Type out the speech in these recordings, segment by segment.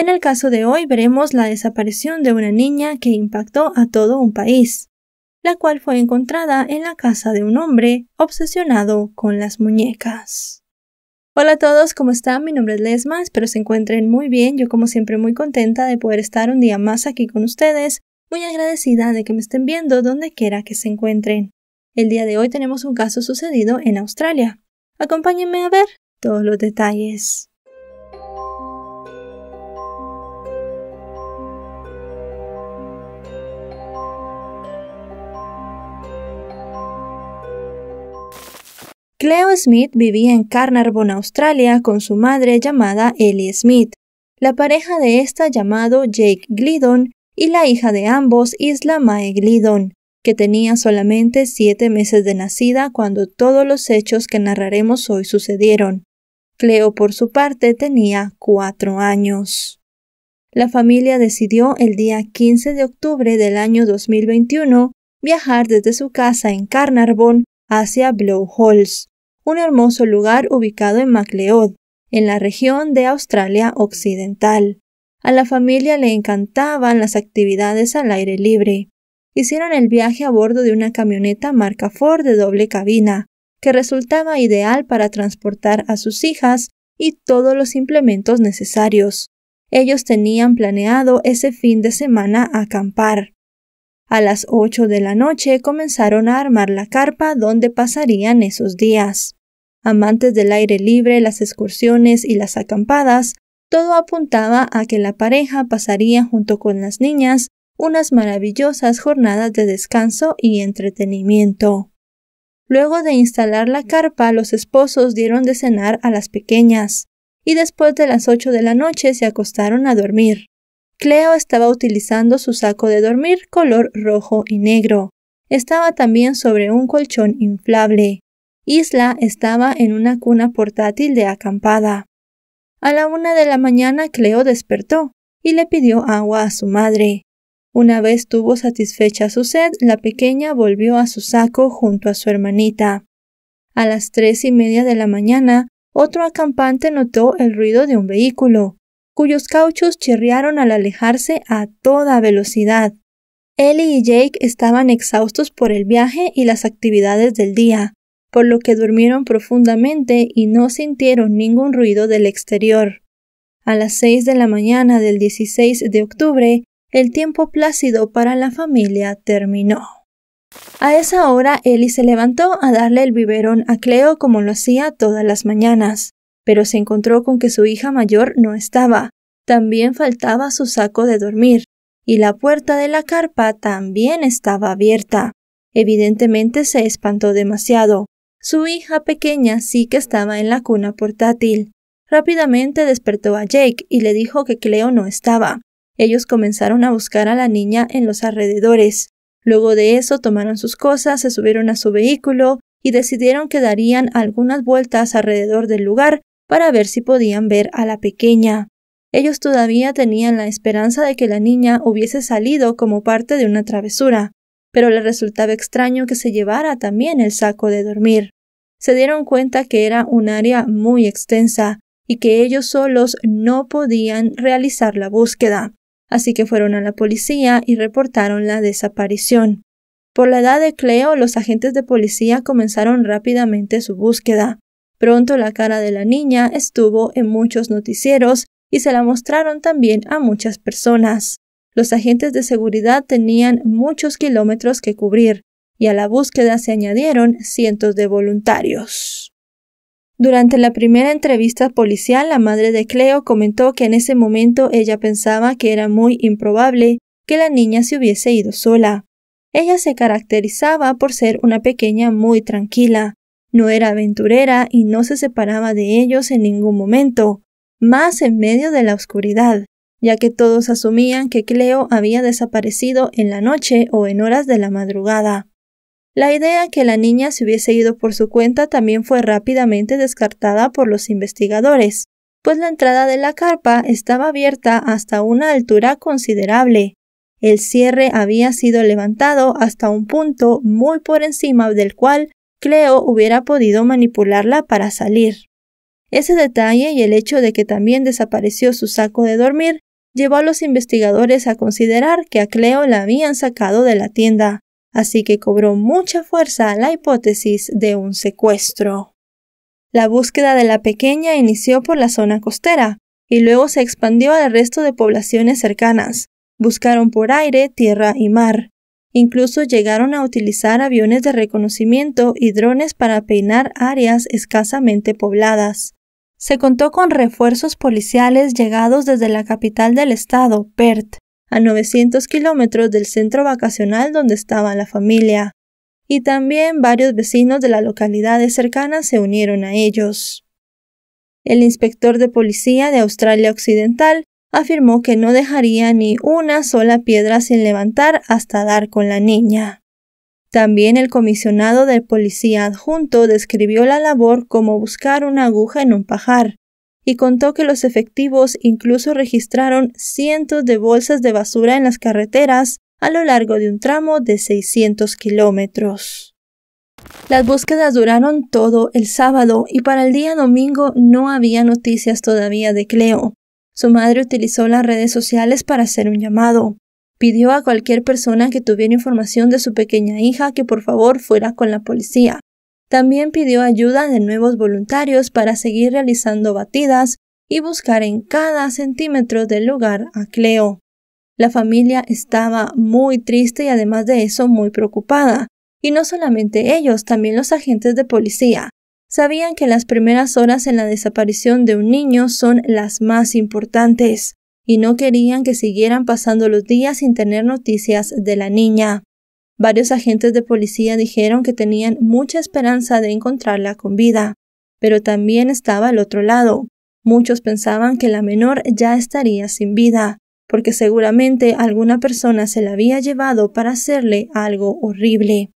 En el caso de hoy veremos la desaparición de una niña que impactó a todo un país, la cual fue encontrada en la casa de un hombre obsesionado con las muñecas. Hola a todos, ¿cómo están? Mi nombre es Lesma, espero se encuentren muy bien. Yo como siempre muy contenta de poder estar un día más aquí con ustedes, muy agradecida de que me estén viendo donde quiera que se encuentren. El día de hoy tenemos un caso sucedido en Australia. Acompáñenme a ver todos los detalles. Cleo Smith vivía en Carnarvon, Australia, con su madre llamada Ellie Smith, la pareja de esta llamado Jake Glidon y la hija de ambos, Isla Mae Glidon, que tenía solamente siete meses de nacida cuando todos los hechos que narraremos hoy sucedieron. Cleo, por su parte, tenía cuatro años. La familia decidió el día 15 de octubre del año 2021 viajar desde su casa en Carnarvon hacia Blow un hermoso lugar ubicado en MacLeod, en la región de Australia Occidental. A la familia le encantaban las actividades al aire libre. Hicieron el viaje a bordo de una camioneta marca Ford de doble cabina, que resultaba ideal para transportar a sus hijas y todos los implementos necesarios. Ellos tenían planeado ese fin de semana acampar. A las ocho de la noche comenzaron a armar la carpa donde pasarían esos días amantes del aire libre, las excursiones y las acampadas, todo apuntaba a que la pareja pasaría junto con las niñas unas maravillosas jornadas de descanso y entretenimiento. Luego de instalar la carpa, los esposos dieron de cenar a las pequeñas, y después de las ocho de la noche se acostaron a dormir. Cleo estaba utilizando su saco de dormir color rojo y negro. Estaba también sobre un colchón inflable. Isla estaba en una cuna portátil de acampada. A la una de la mañana Cleo despertó y le pidió agua a su madre. Una vez tuvo satisfecha su sed, la pequeña volvió a su saco junto a su hermanita. A las tres y media de la mañana, otro acampante notó el ruido de un vehículo, cuyos cauchos chirriaron al alejarse a toda velocidad. Ellie y Jake estaban exhaustos por el viaje y las actividades del día, por lo que durmieron profundamente y no sintieron ningún ruido del exterior. A las seis de la mañana del 16 de octubre, el tiempo plácido para la familia terminó. A esa hora, Ellie se levantó a darle el biberón a Cleo como lo hacía todas las mañanas, pero se encontró con que su hija mayor no estaba. También faltaba su saco de dormir, y la puerta de la carpa también estaba abierta. Evidentemente se espantó demasiado. Su hija pequeña sí que estaba en la cuna portátil. Rápidamente despertó a Jake y le dijo que Cleo no estaba. Ellos comenzaron a buscar a la niña en los alrededores. Luego de eso tomaron sus cosas, se subieron a su vehículo y decidieron que darían algunas vueltas alrededor del lugar para ver si podían ver a la pequeña. Ellos todavía tenían la esperanza de que la niña hubiese salido como parte de una travesura, pero le resultaba extraño que se llevara también el saco de dormir. Se dieron cuenta que era un área muy extensa y que ellos solos no podían realizar la búsqueda, así que fueron a la policía y reportaron la desaparición. Por la edad de Cleo, los agentes de policía comenzaron rápidamente su búsqueda. Pronto la cara de la niña estuvo en muchos noticieros y se la mostraron también a muchas personas. Los agentes de seguridad tenían muchos kilómetros que cubrir, y a la búsqueda se añadieron cientos de voluntarios. Durante la primera entrevista policial, la madre de Cleo comentó que en ese momento ella pensaba que era muy improbable que la niña se hubiese ido sola. Ella se caracterizaba por ser una pequeña muy tranquila, no era aventurera y no se separaba de ellos en ningún momento, más en medio de la oscuridad ya que todos asumían que Cleo había desaparecido en la noche o en horas de la madrugada. La idea que la niña se hubiese ido por su cuenta también fue rápidamente descartada por los investigadores, pues la entrada de la carpa estaba abierta hasta una altura considerable. El cierre había sido levantado hasta un punto muy por encima del cual Cleo hubiera podido manipularla para salir. Ese detalle y el hecho de que también desapareció su saco de dormir llevó a los investigadores a considerar que a Cleo la habían sacado de la tienda, así que cobró mucha fuerza la hipótesis de un secuestro. La búsqueda de la pequeña inició por la zona costera y luego se expandió al resto de poblaciones cercanas. Buscaron por aire, tierra y mar. Incluso llegaron a utilizar aviones de reconocimiento y drones para peinar áreas escasamente pobladas se contó con refuerzos policiales llegados desde la capital del estado, Perth, a 900 kilómetros del centro vacacional donde estaba la familia, y también varios vecinos de las localidades cercanas se unieron a ellos. El inspector de policía de Australia Occidental afirmó que no dejaría ni una sola piedra sin levantar hasta dar con la niña. También el comisionado de policía adjunto describió la labor como buscar una aguja en un pajar y contó que los efectivos incluso registraron cientos de bolsas de basura en las carreteras a lo largo de un tramo de 600 kilómetros. Las búsquedas duraron todo el sábado y para el día domingo no había noticias todavía de Cleo. Su madre utilizó las redes sociales para hacer un llamado pidió a cualquier persona que tuviera información de su pequeña hija que por favor fuera con la policía. También pidió ayuda de nuevos voluntarios para seguir realizando batidas y buscar en cada centímetro del lugar a Cleo. La familia estaba muy triste y además de eso muy preocupada. Y no solamente ellos, también los agentes de policía. Sabían que las primeras horas en la desaparición de un niño son las más importantes y no querían que siguieran pasando los días sin tener noticias de la niña. Varios agentes de policía dijeron que tenían mucha esperanza de encontrarla con vida, pero también estaba al otro lado. Muchos pensaban que la menor ya estaría sin vida, porque seguramente alguna persona se la había llevado para hacerle algo horrible.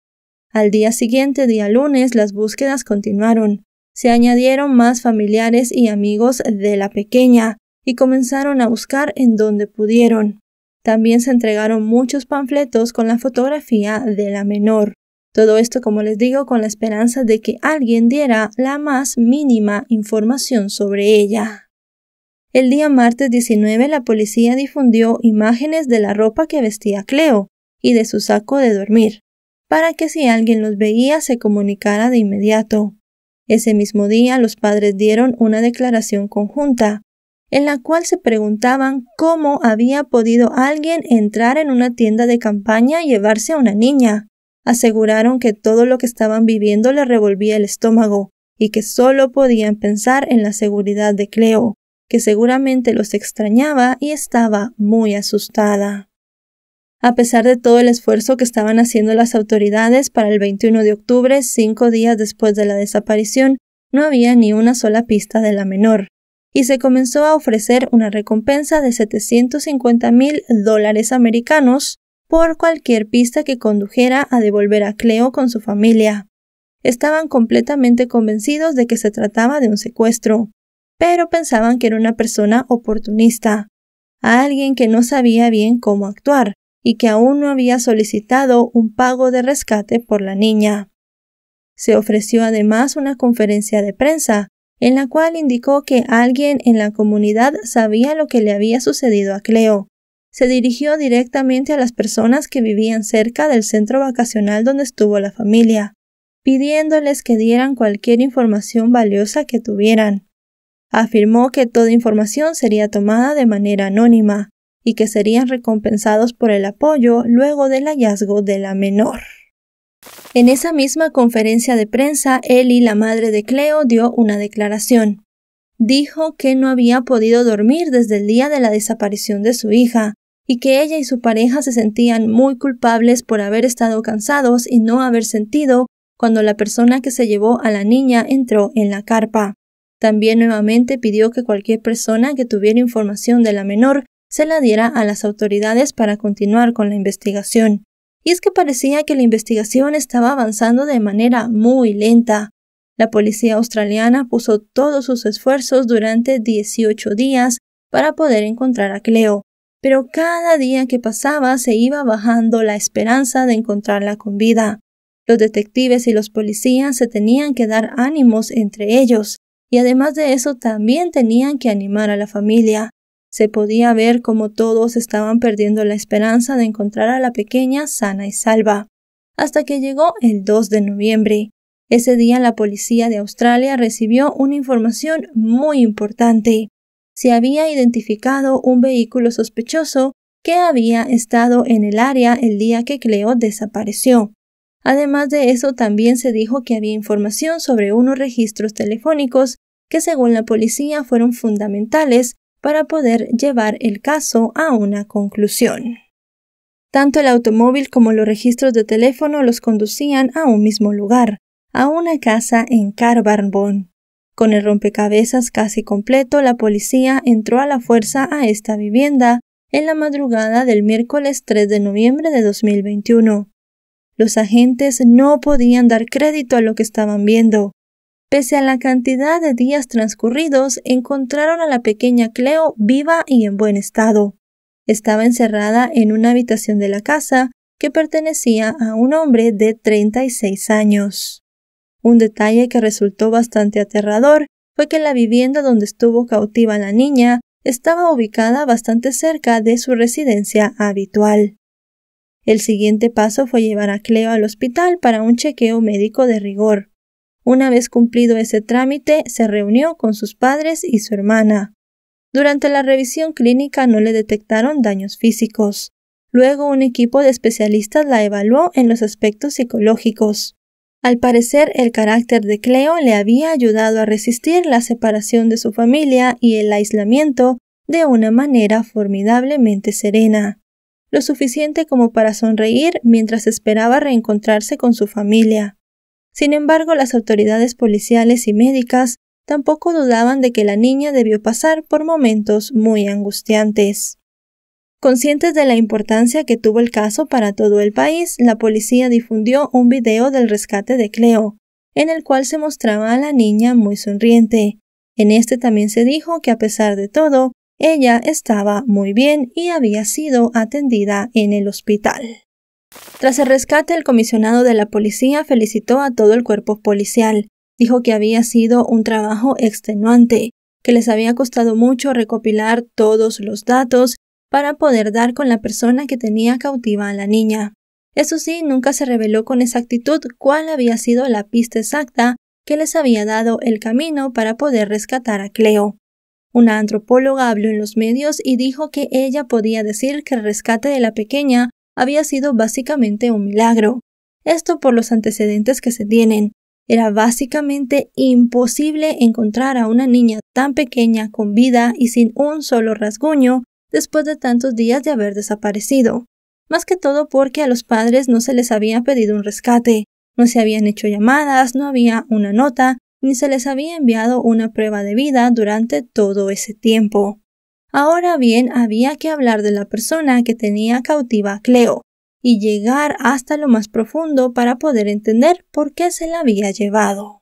Al día siguiente, día lunes, las búsquedas continuaron. Se añadieron más familiares y amigos de la pequeña, y comenzaron a buscar en donde pudieron. También se entregaron muchos panfletos con la fotografía de la menor. Todo esto, como les digo, con la esperanza de que alguien diera la más mínima información sobre ella. El día martes 19 la policía difundió imágenes de la ropa que vestía Cleo y de su saco de dormir, para que si alguien los veía se comunicara de inmediato. Ese mismo día los padres dieron una declaración conjunta, en la cual se preguntaban cómo había podido alguien entrar en una tienda de campaña y llevarse a una niña. Aseguraron que todo lo que estaban viviendo le revolvía el estómago y que solo podían pensar en la seguridad de Cleo, que seguramente los extrañaba y estaba muy asustada. A pesar de todo el esfuerzo que estaban haciendo las autoridades para el 21 de octubre, cinco días después de la desaparición, no había ni una sola pista de la menor y se comenzó a ofrecer una recompensa de 750 mil dólares americanos por cualquier pista que condujera a devolver a Cleo con su familia. Estaban completamente convencidos de que se trataba de un secuestro, pero pensaban que era una persona oportunista, a alguien que no sabía bien cómo actuar y que aún no había solicitado un pago de rescate por la niña. Se ofreció además una conferencia de prensa en la cual indicó que alguien en la comunidad sabía lo que le había sucedido a Cleo. Se dirigió directamente a las personas que vivían cerca del centro vacacional donde estuvo la familia, pidiéndoles que dieran cualquier información valiosa que tuvieran. Afirmó que toda información sería tomada de manera anónima y que serían recompensados por el apoyo luego del hallazgo de la menor. En esa misma conferencia de prensa, Eli, la madre de Cleo, dio una declaración. Dijo que no había podido dormir desde el día de la desaparición de su hija, y que ella y su pareja se sentían muy culpables por haber estado cansados y no haber sentido cuando la persona que se llevó a la niña entró en la carpa. También nuevamente pidió que cualquier persona que tuviera información de la menor se la diera a las autoridades para continuar con la investigación. Y es que parecía que la investigación estaba avanzando de manera muy lenta. La policía australiana puso todos sus esfuerzos durante 18 días para poder encontrar a Cleo, pero cada día que pasaba se iba bajando la esperanza de encontrarla con vida. Los detectives y los policías se tenían que dar ánimos entre ellos, y además de eso también tenían que animar a la familia. Se podía ver como todos estaban perdiendo la esperanza de encontrar a la pequeña sana y salva, hasta que llegó el 2 de noviembre. Ese día la policía de Australia recibió una información muy importante. Se había identificado un vehículo sospechoso que había estado en el área el día que Cleo desapareció. Además de eso, también se dijo que había información sobre unos registros telefónicos que, según la policía, fueron fundamentales para poder llevar el caso a una conclusión. Tanto el automóvil como los registros de teléfono los conducían a un mismo lugar, a una casa en Carbarbon. Con el rompecabezas casi completo, la policía entró a la fuerza a esta vivienda en la madrugada del miércoles 3 de noviembre de 2021. Los agentes no podían dar crédito a lo que estaban viendo. Pese a la cantidad de días transcurridos, encontraron a la pequeña Cleo viva y en buen estado. Estaba encerrada en una habitación de la casa que pertenecía a un hombre de 36 años. Un detalle que resultó bastante aterrador fue que la vivienda donde estuvo cautiva la niña estaba ubicada bastante cerca de su residencia habitual. El siguiente paso fue llevar a Cleo al hospital para un chequeo médico de rigor. Una vez cumplido ese trámite, se reunió con sus padres y su hermana. Durante la revisión clínica no le detectaron daños físicos. Luego un equipo de especialistas la evaluó en los aspectos psicológicos. Al parecer, el carácter de Cleo le había ayudado a resistir la separación de su familia y el aislamiento de una manera formidablemente serena, lo suficiente como para sonreír mientras esperaba reencontrarse con su familia. Sin embargo, las autoridades policiales y médicas tampoco dudaban de que la niña debió pasar por momentos muy angustiantes. Conscientes de la importancia que tuvo el caso para todo el país, la policía difundió un video del rescate de Cleo, en el cual se mostraba a la niña muy sonriente. En este también se dijo que a pesar de todo, ella estaba muy bien y había sido atendida en el hospital. Tras el rescate, el comisionado de la policía felicitó a todo el cuerpo policial. Dijo que había sido un trabajo extenuante, que les había costado mucho recopilar todos los datos para poder dar con la persona que tenía cautiva a la niña. Eso sí, nunca se reveló con exactitud cuál había sido la pista exacta que les había dado el camino para poder rescatar a Cleo. Una antropóloga habló en los medios y dijo que ella podía decir que el rescate de la pequeña había sido básicamente un milagro. Esto por los antecedentes que se tienen. Era básicamente imposible encontrar a una niña tan pequeña con vida y sin un solo rasguño después de tantos días de haber desaparecido. Más que todo porque a los padres no se les había pedido un rescate, no se habían hecho llamadas, no había una nota, ni se les había enviado una prueba de vida durante todo ese tiempo. Ahora bien, había que hablar de la persona que tenía cautiva a Cleo y llegar hasta lo más profundo para poder entender por qué se la había llevado.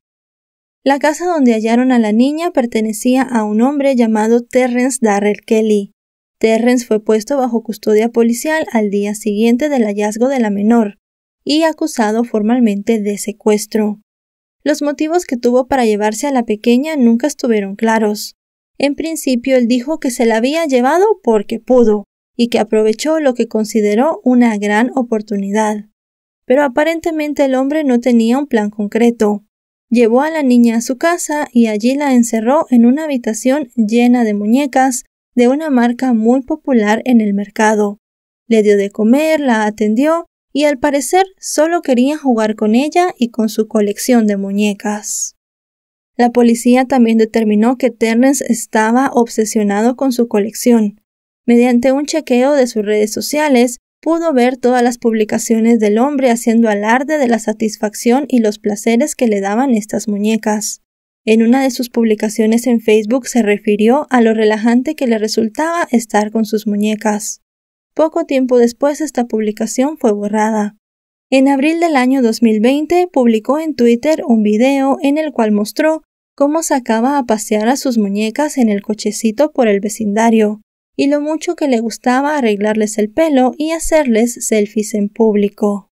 La casa donde hallaron a la niña pertenecía a un hombre llamado Terrence Darrell Kelly. Terrence fue puesto bajo custodia policial al día siguiente del hallazgo de la menor y acusado formalmente de secuestro. Los motivos que tuvo para llevarse a la pequeña nunca estuvieron claros. En principio él dijo que se la había llevado porque pudo y que aprovechó lo que consideró una gran oportunidad. Pero aparentemente el hombre no tenía un plan concreto. Llevó a la niña a su casa y allí la encerró en una habitación llena de muñecas de una marca muy popular en el mercado. Le dio de comer, la atendió y al parecer solo quería jugar con ella y con su colección de muñecas. La policía también determinó que Ternes estaba obsesionado con su colección. Mediante un chequeo de sus redes sociales, pudo ver todas las publicaciones del hombre haciendo alarde de la satisfacción y los placeres que le daban estas muñecas. En una de sus publicaciones en Facebook se refirió a lo relajante que le resultaba estar con sus muñecas. Poco tiempo después esta publicación fue borrada. En abril del año 2020 publicó en Twitter un video en el cual mostró cómo sacaba a pasear a sus muñecas en el cochecito por el vecindario, y lo mucho que le gustaba arreglarles el pelo y hacerles selfies en público.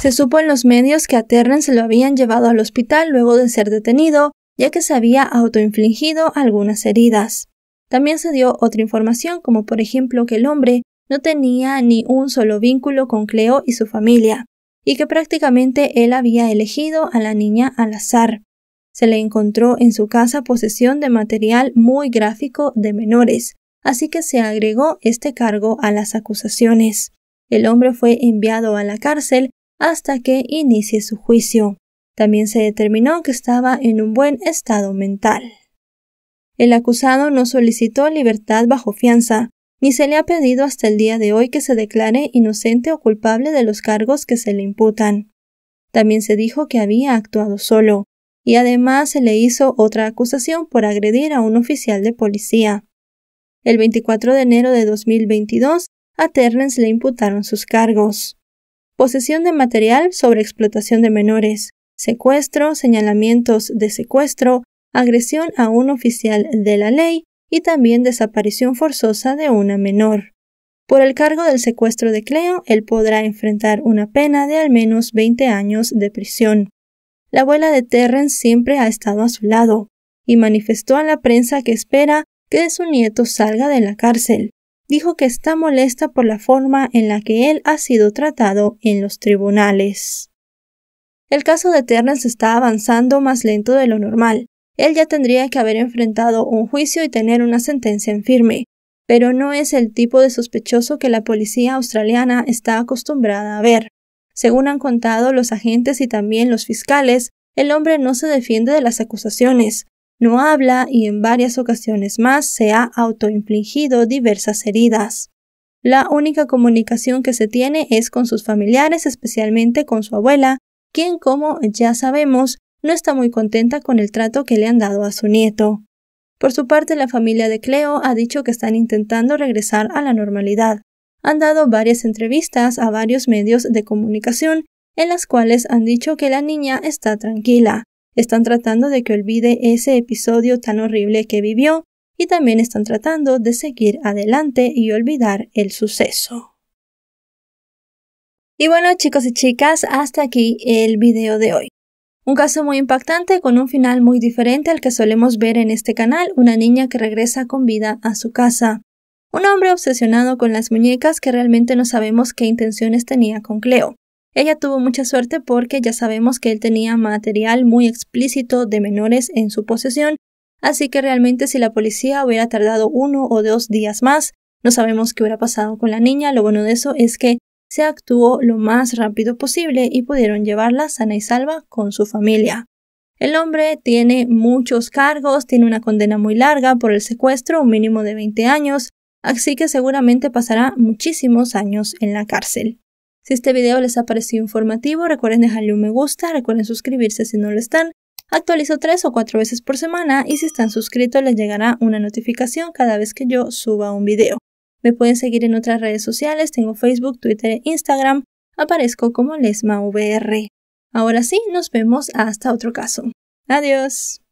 Se supo en los medios que a Terrence lo habían llevado al hospital luego de ser detenido, ya que se había autoinfligido algunas heridas. También se dio otra información, como por ejemplo que el hombre no tenía ni un solo vínculo con Cleo y su familia, y que prácticamente él había elegido a la niña al azar se le encontró en su casa posesión de material muy gráfico de menores, así que se agregó este cargo a las acusaciones. El hombre fue enviado a la cárcel hasta que inicie su juicio. También se determinó que estaba en un buen estado mental. El acusado no solicitó libertad bajo fianza, ni se le ha pedido hasta el día de hoy que se declare inocente o culpable de los cargos que se le imputan. También se dijo que había actuado solo, y además se le hizo otra acusación por agredir a un oficial de policía. El 24 de enero de 2022, a Terrence le imputaron sus cargos. Posesión de material sobre explotación de menores, secuestro, señalamientos de secuestro, agresión a un oficial de la ley y también desaparición forzosa de una menor. Por el cargo del secuestro de Cleo, él podrá enfrentar una pena de al menos 20 años de prisión. La abuela de Terrence siempre ha estado a su lado y manifestó a la prensa que espera que su nieto salga de la cárcel. Dijo que está molesta por la forma en la que él ha sido tratado en los tribunales. El caso de Terrence está avanzando más lento de lo normal. Él ya tendría que haber enfrentado un juicio y tener una sentencia en firme, pero no es el tipo de sospechoso que la policía australiana está acostumbrada a ver. Según han contado los agentes y también los fiscales, el hombre no se defiende de las acusaciones, no habla y en varias ocasiones más se ha autoinfligido diversas heridas. La única comunicación que se tiene es con sus familiares, especialmente con su abuela, quien, como ya sabemos, no está muy contenta con el trato que le han dado a su nieto. Por su parte, la familia de Cleo ha dicho que están intentando regresar a la normalidad, han dado varias entrevistas a varios medios de comunicación en las cuales han dicho que la niña está tranquila. Están tratando de que olvide ese episodio tan horrible que vivió y también están tratando de seguir adelante y olvidar el suceso. Y bueno chicos y chicas, hasta aquí el video de hoy. Un caso muy impactante con un final muy diferente al que solemos ver en este canal, una niña que regresa con vida a su casa. Un hombre obsesionado con las muñecas que realmente no sabemos qué intenciones tenía con Cleo. Ella tuvo mucha suerte porque ya sabemos que él tenía material muy explícito de menores en su posesión, así que realmente si la policía hubiera tardado uno o dos días más, no sabemos qué hubiera pasado con la niña. Lo bueno de eso es que se actuó lo más rápido posible y pudieron llevarla sana y salva con su familia. El hombre tiene muchos cargos, tiene una condena muy larga por el secuestro, un mínimo de 20 años, así que seguramente pasará muchísimos años en la cárcel. Si este video les ha parecido informativo, recuerden dejarle un me gusta, recuerden suscribirse si no lo están. Actualizo tres o cuatro veces por semana y si están suscritos les llegará una notificación cada vez que yo suba un video. Me pueden seguir en otras redes sociales, tengo Facebook, Twitter e Instagram, aparezco como LesmaVR. Ahora sí, nos vemos hasta otro caso. Adiós.